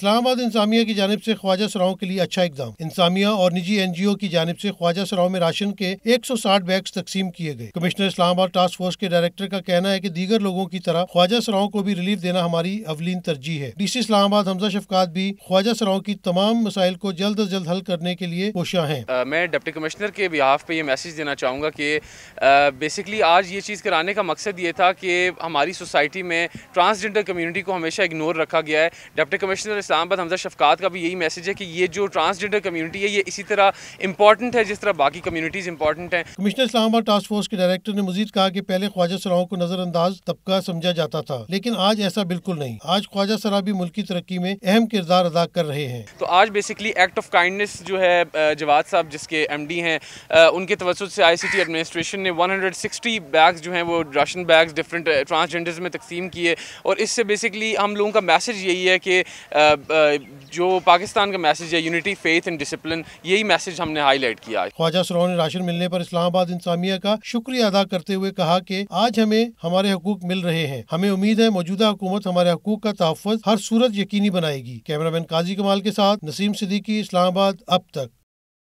इस्लामाबाद इंसामिया की जानब ऐसी ख्वाजा सराओं के लिए अच्छा इकदाम इंसामिया और निजी एन जी ओ की जानब ऐसी ख्वाजा सराओं में राशन के एक सौ साठ बैग तकसीम किए गए कमिश्नर इस्लामाबाद टास्क फोर्स के डायरेक्टर का कहना है की दीगर लोगों की तरह ख्वाजा सराओं को भी रिलीफ देना हमारी अवलीन तरजीह है डी सी इस्लामाबाद हमजा शफकात भी ख्वाजा सराओं की तमाम मसाइल को जल्द अज जल्द हल करने के लिए कोशा है मैं डिप्टी कमिश्नर के बिहाफ पे ये मैसेज देना चाहूँगा की बेसिकली आज ये चीज़ कराने का मकसद ये था की हमारी सोसाइटी में ट्रांसजेंडर कम्यूनिटी को हमेशा इग्नोर रखा गया है डिप्टी कमिश्नर इस्लामाबाद हमजा शफकात का भी यही मैसेज है कि ये जो ट्रांसजेंडर कम्युनिटी है ये इसी तरह इंपॉर्टेंट है जिस तरह बाकी कम्युनिटीज़ इंपॉर्टेंट हैं कमिश्नर इस्लामाबाद टास्क फोर्स के डायरेक्टर ने मजीद कहा कि पहले ख्वाजा सराओं को नज़रअंदाज तबका समझा जाता था लेकिन आज ऐसा बिल्कुल नहीं आज ख्वाजा सरा भी मुल्क की तरक्की में अहम किरदार अदा कर रहे हैं तो आज बेसिकली एक्ट ऑफ काइंडनेस जो है जवाद साहब जिसके एम डी हैं उनके तवसत से आई सी टी एडमिनिस्ट्रेशन ने वन हंड्रेड सिक्सटी बैग्स जो हैं वो राशन बैग्स डिफरेंट ट्रांसजेंडर्स में तकसीम किए और इससे बेसिकली हम लोगों का मैसेज यही है कि मतलब, जो पाकिस्तान का मैसेज है यूनिटी फेथ एंड डिसिप्लिन यही मैसेज हमने हाईलाइट किया है ख्वाजा सरोह ने राशन मिलने पर इस्लामाबाद इंसामिया का शुक्रिया अदा करते हुए कहा कि आज हमें हमारे हकूक मिल रहे हैं हमें उम्मीद है मौजूदा हुकूमत हमारे हकूक का तहफ़ हर सूरत यकीनी बनाएगी कैमरामैन काजी कमाल के साथ नसीम सिद्दीकी इस्लामाबाद अब तक